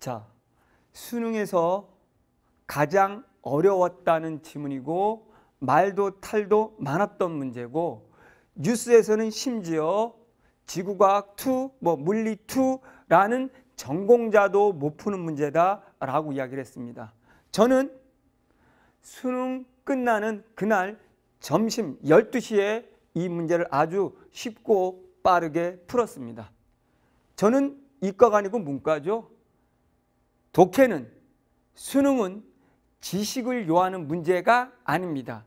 자, 수능에서 가장 어려웠다는 지문이고 말도 탈도 많았던 문제고 뉴스에서는 심지어 지구과학 2, 뭐 물리 2라는 전공자도 못 푸는 문제다라고 이야기를 했습니다. 저는 수능 끝나는 그날 점심 12시에 이 문제를 아주 쉽고 빠르게 풀었습니다. 저는 이과가 아니고 문과죠. 독해는 수능은 지식을 요하는 문제가 아닙니다.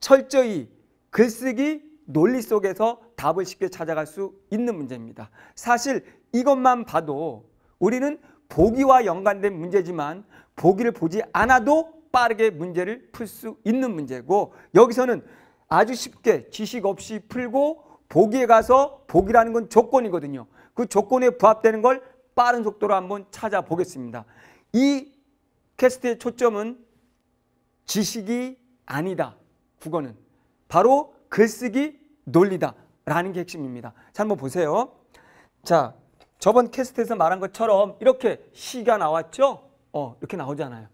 철저히 글쓰기 논리 속에서 답을 쉽게 찾아갈 수 있는 문제입니다. 사실 이것만 봐도 우리는 보기와 연관된 문제지만 보기를 보지 않아도 빠르게 문제를 풀 수 있는 문제고 여기서는 아주 쉽게 지식 없이 풀고 보기에 가서 보기라는 건 조건이거든요. 그 조건에 부합되는 걸 빠른 속도로 한번 찾아보겠습니다. 이 캐스트의 초점은 지식이 아니다. 국어는 바로 글쓰기 논리다. 라는 게 핵심입니다. 자, 한번 보세요. 자, 저번 캐스트에서 말한 것처럼 이렇게 시가 나왔죠? 어, 이렇게 나오잖아요.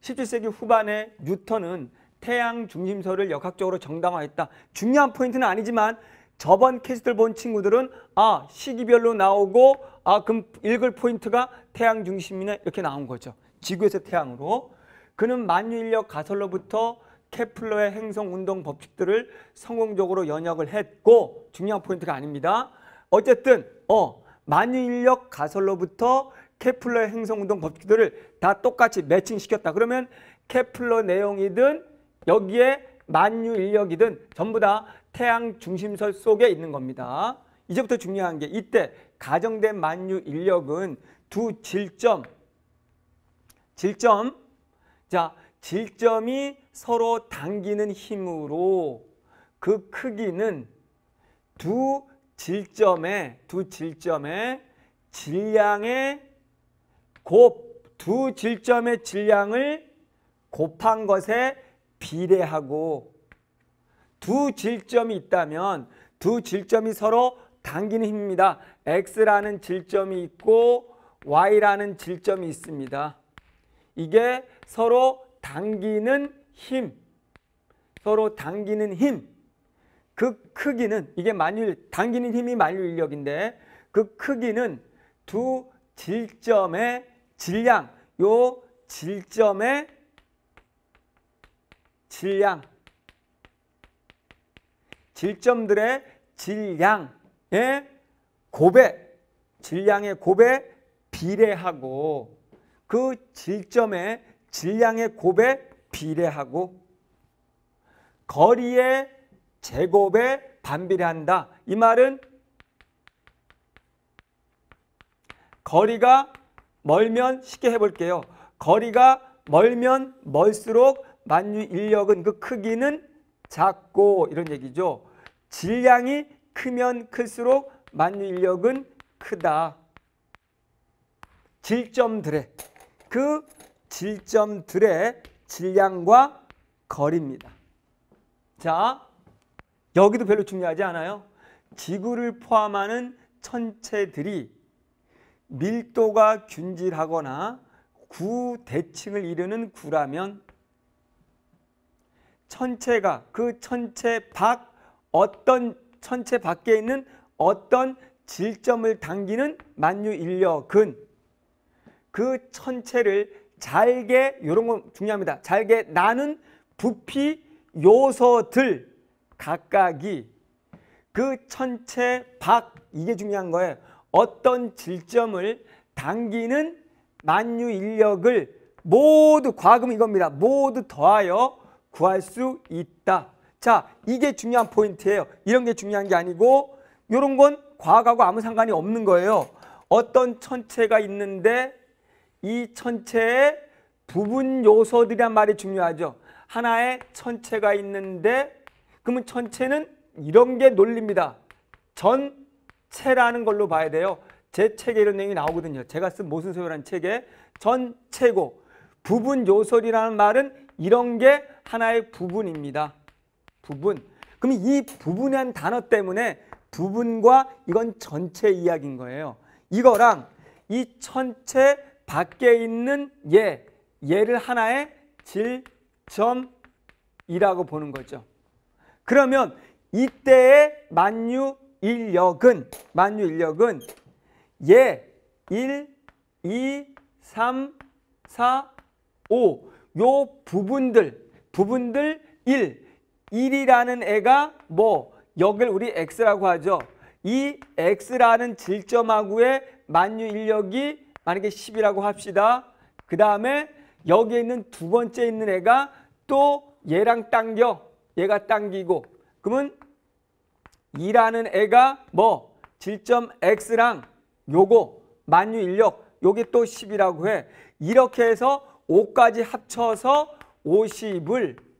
17세기 후반에 뉴턴은 태양 중심설을 역학적으로 정당화했다. 중요한 포인트는 아니지만 저번 캐스트를 본 친구들은 아, 시기별로 나오고 아 그럼 읽을 포인트가 태양 중심이네 이렇게 나온 거죠. 지구에서 태양으로 그는 만유인력 가설로부터 케플러의 행성 운동 법칙들을 성공적으로 연역을 했고 중요한 포인트가 아닙니다. 어쨌든 어 만유인력 가설로부터 케플러의 행성 운동 법칙들을 다 똑같이 매칭시켰다. 그러면 케플러 내용이든 여기에 만유 인력이든 전부 다 태양 중심설 속에 있는 겁니다. 이제부터 중요한 게 이때 가정된 만유 인력은 두 질점, 질점, 자 질점이 서로 당기는 힘으로 그 크기는 두 질점의 두 질점의 질량의 곱 두 질점의 질량을 곱한 것에 비례하고 두 질점이 있다면 두 질점이 서로 당기는 힘입니다. X라는 질점이 있고 Y라는 질점이 있습니다. 이게 서로 당기는 힘, 서로 당기는 힘. 그 크기는 이게 만유 당기는 힘이 만유인력인데 그 크기는 두 질점의 질량, 요 질점의 질량, 질점들의 질량 예? 고백, 질량의 고백 비례하고 그 질점의 질량의 고백 비례하고 거리의 제곱에 반비례한다. 이 말은 거리가 멀면 쉽게 해볼게요. 거리가 멀면 멀수록 만유 인력은 그 크기는 작고 이런 얘기죠. 질량이 크면 클수록 만유인력은 크다. 질점들의 그 질점들의 질량과 거리입니다. 자, 여기도 별로 중요하지 않아요. 지구를 포함하는 천체들이 밀도가 균질하거나 구대칭을 이루는 구라면 천체가 그 천체 밖 어떤 천체 밖에 있는 어떤 질점을 당기는 만유인력은 그 천체를 잘게 이런 건 중요합니다. 잘게 나는 부피 요소들 각각이 그 천체 밖 이게 중요한 거예요. 어떤 질점을 당기는 만유 인력을 모두 과금 이겁니다. 모두 더하여 구할 수 있다. 자, 이게 중요한 포인트예요. 이런 게 중요한 게 아니고 이런 건 과학하고 아무 상관이 없는 거예요. 어떤 천체가 있는데 이 천체의 부분 요소들이란 말이 중요하죠. 하나의 천체가 있는데 그러면 천체는 이런 게 논리입니다. 전체라는 걸로 봐야 돼요. 제 책에 이런 내용이 나오거든요. 제가 쓴 모순소요라는 책에 전체고 부분 요소라는 말은 이런 게 하나의 부분입니다. 부분. 그럼 이 부분이란 단어 때문에 부분과 이건 전체 이야기인 거예요. 이거랑 이 전체 밖에 있는 얘, 예, 얘를 하나의 질점이라고 보는 거죠. 그러면 이때의 만유 인력은 만유 인력은 얘 1, 2, 3, 4, 5요 부분들 부분들 1 1이라는 애가 뭐 역을 우리 x라고 하죠. 이 x라는 질점하고의 만유 인력이 만약에 10이라고 합시다. 그 다음에 여기에 있는 두 번째 있는 애가 또 얘랑 당겨. 얘가 당기고. 그러면 2라는 애가 뭐 질점 x랑 요거 만유 인력 요게 또 10이라고 해. 이렇게 해서 5까지 합쳐서 50을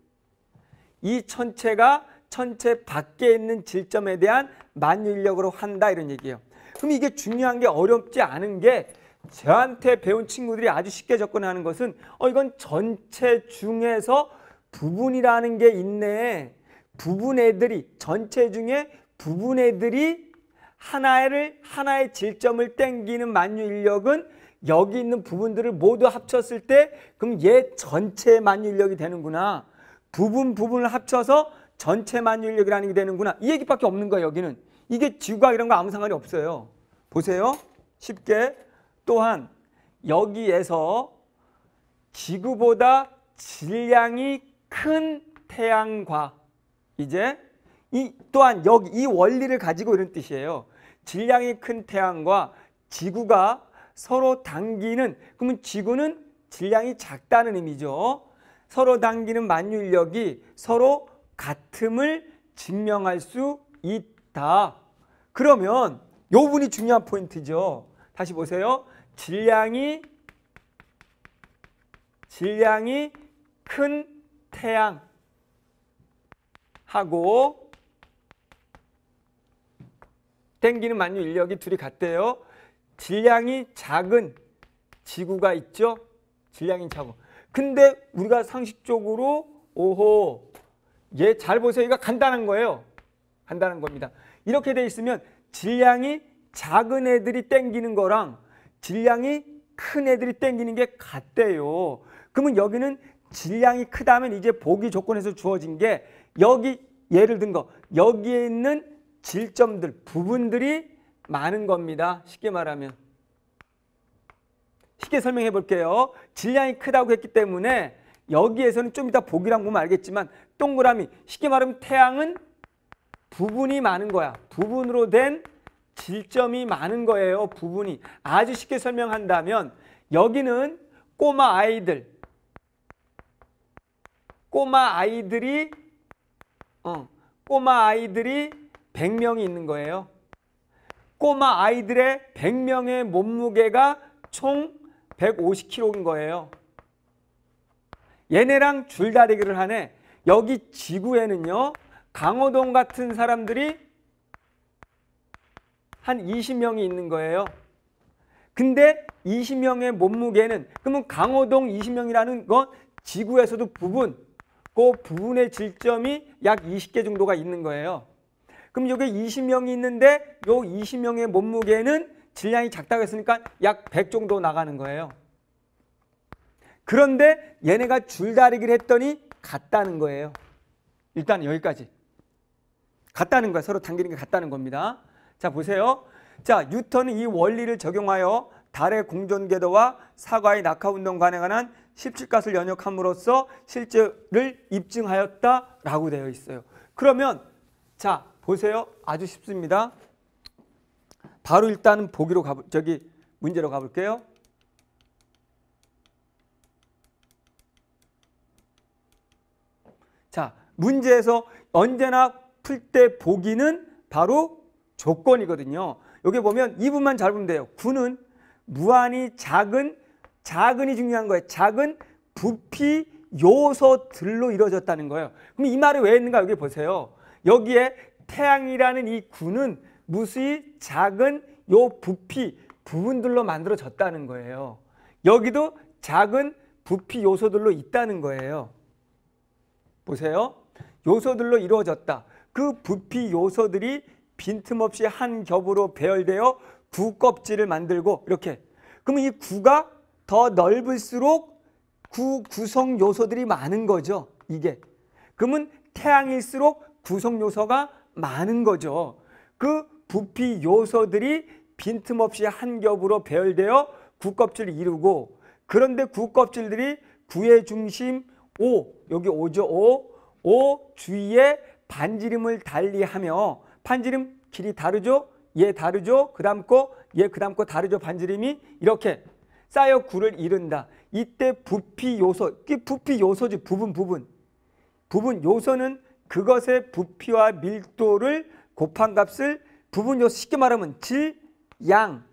이 천체가 천체 밖에 있는 질점에 대한 만유인력으로 한다 이런 얘기예요. 그럼 이게 중요한 게 어렵지 않은 게 저한테 배운 친구들이 아주 쉽게 접근하는 것은 어 이건 전체 중에서 부분이라는 게 있네. 부분 애들이 전체 중에 부분 애들이 하나를 하나의 질점을 땡기는 만유 인력은 여기 있는 부분들을 모두 합쳤을 때 그럼 얘 전체 만유 인력이 되는구나. 부분 부분을 합쳐서 전체 만유인력이라는 게 되는구나. 이 얘기밖에 없는 거예요, 여기는. 이게 지구과 이런 거 아무 상관이 없어요. 보세요. 쉽게 또한 여기에서 지구보다 질량이 큰 태양과 이제 이 또한 여기 이 원리를 가지고 이런 뜻이에요. 질량이 큰 태양과 지구가 서로 당기는 그러면 지구는 질량이 작다는 의미죠. 서로 당기는 만유인력이 서로 같음을 증명할 수 있다. 그러면 요 분이 중요한 포인트죠. 다시 보세요. 질량이 질량이 큰 태양하고 땡기는 만유 인력이 둘이 같대요. 질량이 작은 지구가 있죠. 질량이 작은 근데 우리가 상식적으로 오호 얘 잘 보세요가 간단한 거예요. 간단한 겁니다. 이렇게 돼 있으면 질량이 작은 애들이 땡기는 거랑 질량이 큰 애들이 땡기는 게 같대요. 그러면 여기는 질량이 크다면 이제 보기 조건에서 주어진 게 여기 예를 든 거 여기에 있는 질점들 부분들이 많은 겁니다. 쉽게 말하면 쉽게 설명해 볼게요. 질량이 크다고 했기 때문에 여기에서는 좀 이따 보기랑 보면 알겠지만 동그라미 쉽게 말하면 태양은 부분이 많은 거야. 부분으로 된 질점이 많은 거예요. 부분이. 아주 쉽게 설명한다면 여기는 꼬마 아이들 꼬마 아이들이 어, 꼬마 아이들이 100명이 있는 거예요. 꼬마 아이들의 100명의 몸무게가 총 150km인 거예요. 얘네랑 줄다리기를 하네. 여기 지구에는요. 강호동 같은 사람들이 한 20명이 있는 거예요. 근데 20명의 몸무게는 그러면 강호동 20명이라는 건 지구에서도 부분 그 부분의 질점이 약 20개 정도가 있는 거예요. 그럼 여기 20명이 있는데 이 20명의 몸무게는 질량이 작다고 했으니까 약 100 정도 나가는 거예요. 그런데 얘네가 줄다리기를 했더니 갔다는 거예요. 일단 여기까지. 같다는 거야. 서로 당기는 게 같다는 겁니다. 자, 보세요. 자, 뉴턴은 이 원리를 적용하여 달의 공전 궤도와 사과의 낙하 운동 관에 한 17값을 연역함으로써 실제를 입증하였다라고 되어 있어요. 그러면 자, 보세요. 아주 쉽습니다. 바로 일단은 보기로 가 저기 문제로 가 볼게요. 문제에서 언제나 풀 때 보기는 바로 조건이거든요. 여기 보면 2분만 잘 보면 돼요. 구는 무한히 작은, 작은이 중요한 거예요. 작은 부피 요소들로 이루어졌다는 거예요. 그럼 이 말이 왜 있는가 여기 보세요. 여기에 태양이라는 이 구는 무수히 작은 요 부피 부분들로 만들어졌다는 거예요. 여기도 작은 부피 요소들로 있다는 거예요. 보세요. 요소들로 이루어졌다. 그 부피 요소들이 빈틈없이 한 겹으로 배열되어 구 껍질을 만들고 이렇게 그러면 이 구가 더 넓을수록 구 구성 요소들이 많은 거죠. 이게 그러면 태양일수록 구성 요소가 많은 거죠. 그 부피 요소들이 빈틈없이 한 겹으로 배열되어 구 껍질을 이루고 그런데 구 껍질들이 구의 중심 오 여기 오죠 오오 주위에 반지름을 달리하며 반지름 길이 다르죠? 얘 예 다르죠? 그 다음 거, 얘그 예 다음 거 다르죠? 반지름이 이렇게 쌓여 구를 이룬다. 이때 부피 요소, 부피 요소지 부분 부분. 부분 요소는 그것의 부피와 밀도를 곱한 값을 부분 요소 쉽게 말하면 질, 양,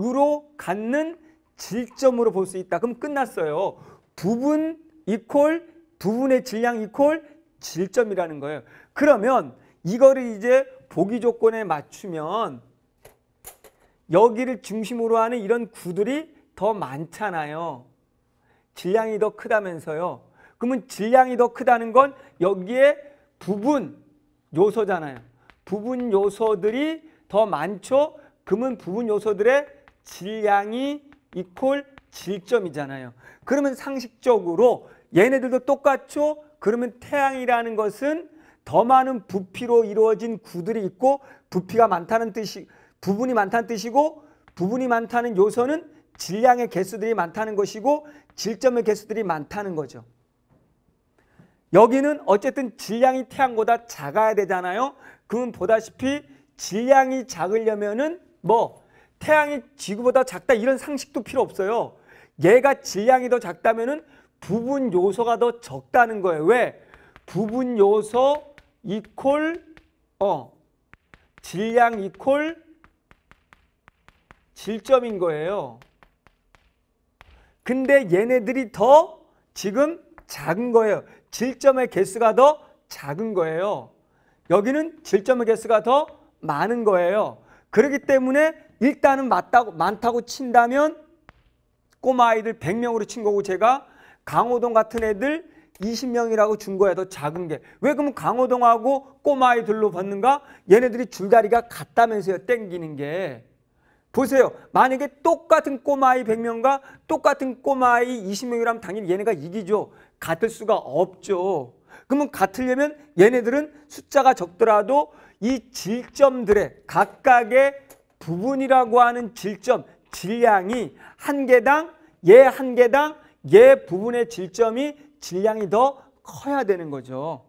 으로 갖는 질점으로 볼 수 있다. 그럼 끝났어요. 부분 이퀄 부분의 질량 이퀄 질점이라는 거예요. 그러면 이거를 이제 보기 조건에 맞추면 여기를 중심으로 하는 이런 구들이 더 많잖아요. 질량이 더 크다면서요. 그러면 질량이 더 크다는 건 여기에 부분 요소잖아요. 부분 요소들이 더 많죠. 그러면 부분 요소들의 질량이 이퀄 질점이잖아요. 그러면 상식적으로 얘네들도 똑같죠. 그러면 태양이라는 것은 더 많은 부피로 이루어진 구들이 있고 부피가 많다는 뜻이 부분이 많다는 뜻이고 부분이 많다는 요소는 질량의 개수들이 많다는 것이고 질점의 개수들이 많다는 거죠. 여기는 어쨌든 질량이 태양보다 작아야 되잖아요. 그럼 보다시피 질량이 작으려면은 뭐 태양이 지구보다 작다 이런 상식도 필요 없어요. 얘가 질량이 더 작다면은 부분 요소가 더 적다는 거예요. 왜? 부분 요소 이콜 어 질량 이콜 질점인 거예요. 근데 얘네들이 더 지금 작은 거예요. 질점의 개수가 더 작은 거예요. 여기는 질점의 개수가 더 많은 거예요. 그렇기 때문에 일단은 맞다고 많다고 친다면 꼬마 아이들 100명으로 친 거고 제가 강호동 같은 애들 20명이라고 준 거야 더 작은 게. 왜그러 강호동하고 꼬마아이들로 받는가? 얘네들이 줄다리가 같다면서요 땡기는 게. 보세요. 만약에 똑같은 꼬마아이 100명과 똑같은 꼬마아이 20명이라면 당연히 얘네가 이기죠. 같을 수가 없죠. 그러면 같으려면 얘네들은 숫자가 적더라도 이 질점들의 각각의 부분이라고 하는 질점, 질량이 한 개당 얘한 예 개당 얘 부분의 질점이 질량이 더 커야 되는 거죠.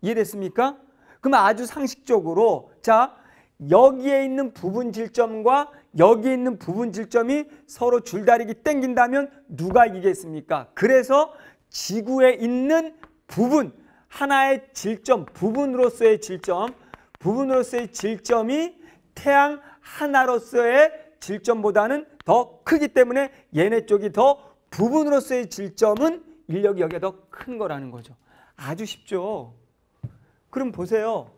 이해됐습니까? 그럼 아주 상식적으로 자 여기에 있는 부분 질점과 여기 있는 부분 질점이 서로 줄다리기 땡긴다면 누가 이기겠습니까? 그래서 지구에 있는 부분 하나의 질점 부분으로서의 질점 부분으로서의 질점이 태양 하나로서의 질점보다는 더 크기 때문에 얘네 쪽이 더 부분으로서의 질점은 인력이 여기에더 큰 거라는 거죠. 아주 쉽죠. 그럼 보세요.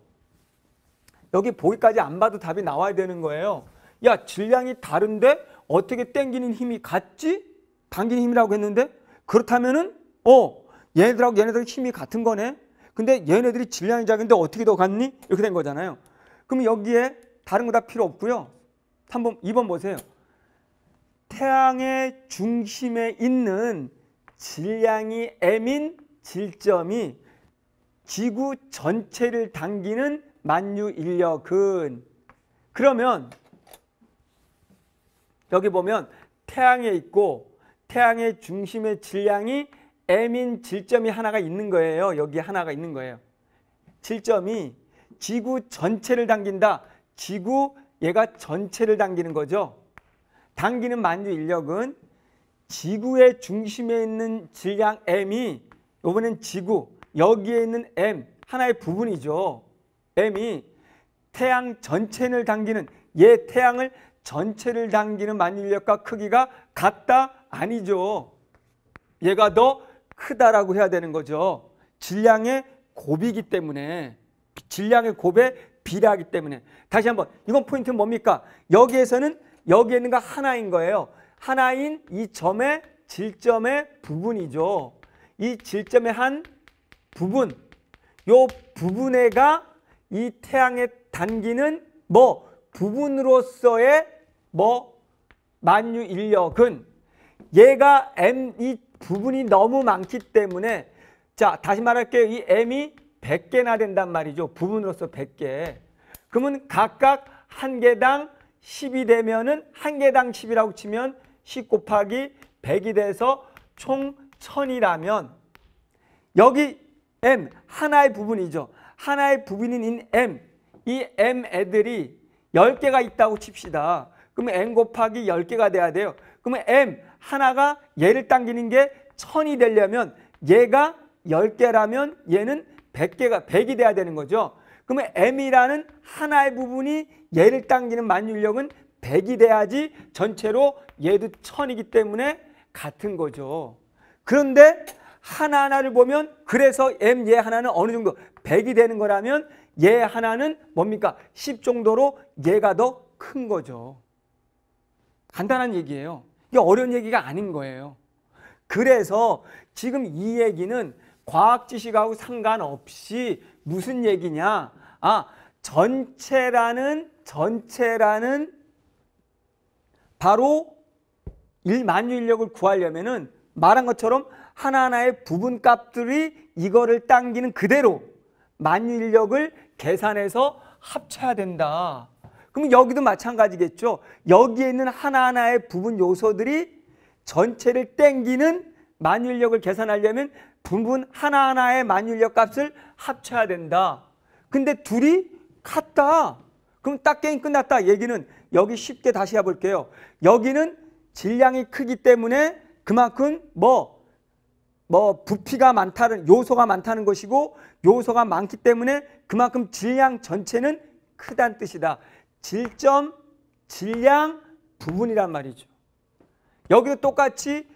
여기 보기까지 안 봐도 답이 나와야 되는 거예요. 야 질량이 다른데 어떻게 땡기는 힘이 같지? 당기는 힘이라고 했는데 그렇다면은 어 얘네들하고 얘네들 힘이 같은 거네. 근데 얘네들이 질량이 작은데 어떻게 더 같니? 이렇게 된 거잖아요. 그럼 여기에 다른 거 다 필요 없고요. 3번, 2번 보세요. 태양의 중심에 있는 질량이 m인 질점이 지구 전체를 당기는 만유인력은 그러면 여기 보면 태양에 있고 태양의 중심의 질량이 M인 질점이 하나가 있는 거예요. 여기 하나가 있는 거예요. 질점이 지구 전체를 당긴다. 지구 얘가 전체를 당기는 거죠. 당기는 만주 인력은 지구의 중심에 있는 질량 M이 이번엔 지구 여기에 있는 M 하나의 부분이죠. M이 태양 전체를 당기는 얘 태양을 전체를 당기는 만주인력과 크기가 같다? 아니죠. 얘가 더 크다라고 해야 되는 거죠. 질량의 곱이기 때문에 질량의 곱에 비례하기 때문에 다시 한번 이건 포인트는 뭡니까? 여기에서는 여기 있는 거 하나인 거예요. 하나인 이 점의 질점의 부분이죠. 이 질점의 한 부분, 요 부분에가 이 태양에 당기는 뭐 부분으로서의 뭐 만유 인력은 얘가 m 이 부분이 너무 많기 때문에 자 다시 말할게요 이 m이 100개나 된단 말이죠 부분으로서 100개 그러면 각각 한 개당 10이 되면은 한 개당 10이라고 치면 10 곱하기 100이 돼서 총 1000이라면 여기 m 하나의 부분이죠. 하나의 부분인 m 이 m 애들이 10개가 있다고 칩시다. 그러면 m 곱하기 10개가 돼야 돼요. 그러면 m 하나가 얘를 당기는 게 1000이 되려면 얘가 10개라면 얘는 100개가 100이 돼야 되는 거죠. 그러면 M이라는 하나의 부분이 얘를 당기는 만유력은 100이 돼야지 전체로 얘도 1000이기 때문에 같은 거죠. 그런데 하나하나를 보면 그래서 M 얘 하나는 어느 정도 100이 되는 거라면 얘 하나는 뭡니까? 10 정도로 얘가 더 큰 거죠. 간단한 얘기예요. 이게 어려운 얘기가 아닌 거예요. 그래서 지금 이 얘기는 과학 지식하고 상관없이 무슨 얘기냐? 아, 전체라는 전체라는 바로 일 만유 인력을 구하려면은 말한 것처럼 하나하나의 부분 값들이 이거를 당기는 그대로 만유 인력을 계산해서 합쳐야 된다. 그럼 여기도 마찬가지겠죠. 여기에 있는 하나하나의 부분 요소들이 전체를 땡기는 만유인력을 계산하려면 부분 하나하나의 만유인력 값을 합쳐야 된다. 근데 둘이 같다. 그럼 딱 게임 끝났다. 얘기는 여기 쉽게 다시 해볼게요. 여기는 질량이 크기 때문에 그만큼 뭐, 뭐 부피가 많다는 요소가 많다는 것이고 요소가 많기 때문에 그만큼 질량 전체는 크다는 뜻이다. 질점, 질량, 부분이란 말이죠. 여기도 똑같이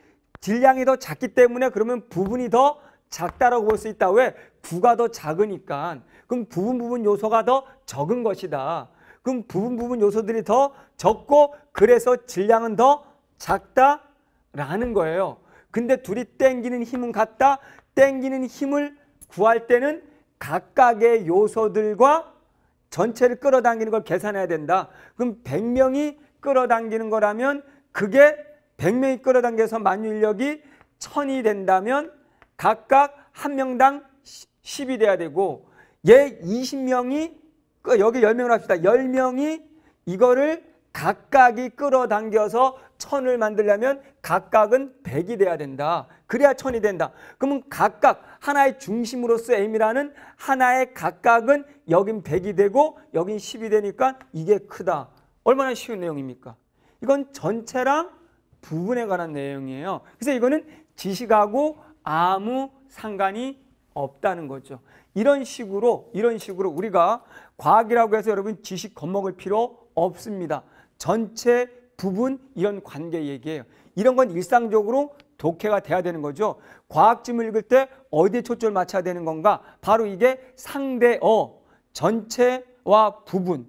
질량이 더 작기 때문에 그러면 부분이 더 작다라고 볼 수 있다. 왜? 부가더 작으니까. 그럼 부분 부분 요소가 더 적은 것이다. 그럼 부분 부분 요소들이 더 적고 그래서 질량은 더 작다라는 거예요. 근데 둘이 땡기는 힘은 같다. 땡기는 힘을 구할 때는 각각의 요소들과 전체를 끌어당기는 걸 계산해야 된다. 그럼 100명이 끌어당기는 거라면 그게 100명이 끌어당겨서 만유인력이 1000이 된다면 각각 한 명당 10이 돼야 되고 얘 20명이 그 여기 1 0명을 합시다. 10명이 이거를 각각이 끌어당겨서 천을 만들려면 각각은 100이 돼야 된다. 그래야 천이 된다. 그러면 각각 하나의 중심으로서 M이라는 하나의 각각은 여긴 100이 되고 여긴 10이 되니까 이게 크다. 얼마나 쉬운 내용입니까? 이건 전체랑 부분에 관한 내용이에요. 그래서 이거는 지식하고 아무 상관이 없다는 거죠. 이런 식으로 이런 식으로 우리가 과학이라고 해서 여러분 지식 겁먹을 필요 없습니다. 전체 부분 이런 관계 얘기예요. 이런 건 일상적으로 독해가 돼야 되는 거죠. 과학지문 읽을 때 어디에 초점을 맞춰야 되는 건가? 바로 이게 상대어 전체와 부분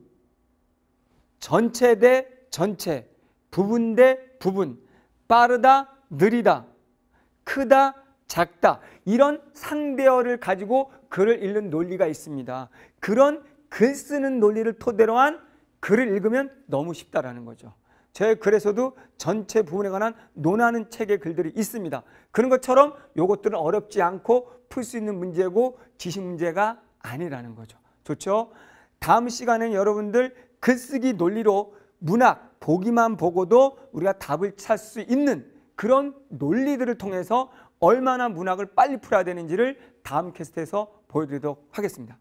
전체 대 전체 부분 대 부분 빠르다 느리다 크다 작다 이런 상대어를 가지고 글을 읽는 논리가 있습니다. 그런 글 쓰는 논리를 토대로 한 글을 읽으면 너무 쉽다라는 거죠. 제 글에서도 전체 부분에 관한 논하는 책의 글들이 있습니다. 그런 것처럼 이것들은 어렵지 않고 풀 수 있는 문제고 지식 문제가 아니라는 거죠. 좋죠? 다음 시간에는 여러분들 글쓰기 논리로 문학 보기만 보고도 우리가 답을 찾을 수 있는 그런 논리들을 통해서 얼마나 문학을 빨리 풀어야 되는지를 다음 캐스트에서 보여드리도록 하겠습니다.